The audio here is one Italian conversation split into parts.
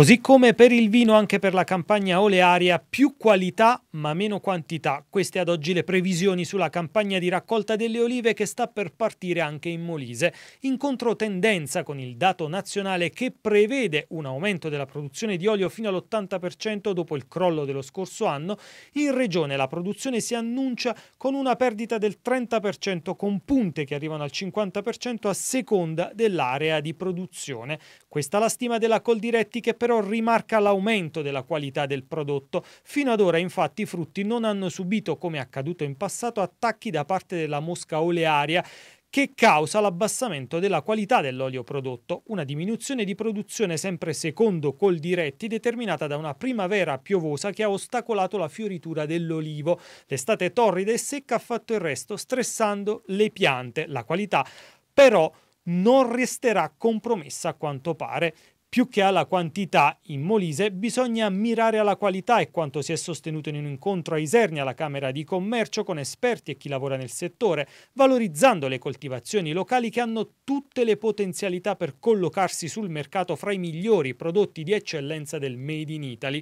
Così come per il vino, anche per la campagna olearia, più qualità ma meno quantità. Queste ad oggi le previsioni sulla campagna di raccolta delle olive che sta per partire anche in Molise, in controtendenza con il dato nazionale che prevede un aumento della produzione di olio fino all'80% dopo il crollo dello scorso anno, in regione la produzione si annuncia con una perdita del 30% con punte che arrivano al 50% a seconda dell'area di produzione. Questa è la stima della Coldiretti che per però rimarca l'aumento della qualità del prodotto. Fino ad ora infatti i frutti non hanno subito, come accaduto in passato, attacchi da parte della mosca olearia che causa l'abbassamento della qualità dell'olio prodotto, una diminuzione di produzione sempre secondo Coldiretti determinata da una primavera piovosa che ha ostacolato la fioritura dell'olivo. L'estate torrida e secca ha fatto il resto, stressando le piante. La qualità però non resterà compromessa a quanto pare. Più che alla quantità in Molise bisogna mirare alla qualità e quanto si è sostenuto in un incontro a Isernia alla Camera di Commercio con esperti e chi lavora nel settore, valorizzando le coltivazioni locali che hanno tutte le potenzialità per collocarsi sul mercato fra i migliori prodotti di eccellenza del Made in Italy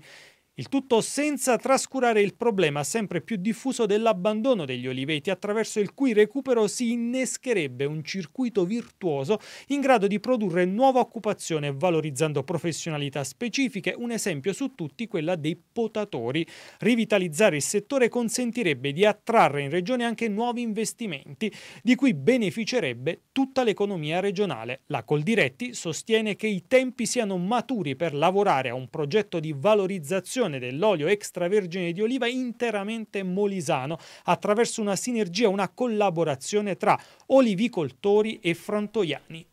il tutto senza trascurare il problema sempre più diffuso dell'abbandono degli oliveti, attraverso il cui recupero si innescherebbe un circuito virtuoso in grado di produrre nuova occupazione, valorizzando professionalità specifiche, un esempio su tutti quella dei potatori. Rivitalizzare il settore consentirebbe di attrarre in regione anche nuovi investimenti, di cui beneficerebbe tutta l'economia regionale. La Coldiretti sostiene che i tempi siano maturi per lavorare a un progetto di valorizzazione produzione dell'olio extravergine di oliva interamente molisano attraverso una sinergia, una collaborazione tra olivicoltori e frantoiani.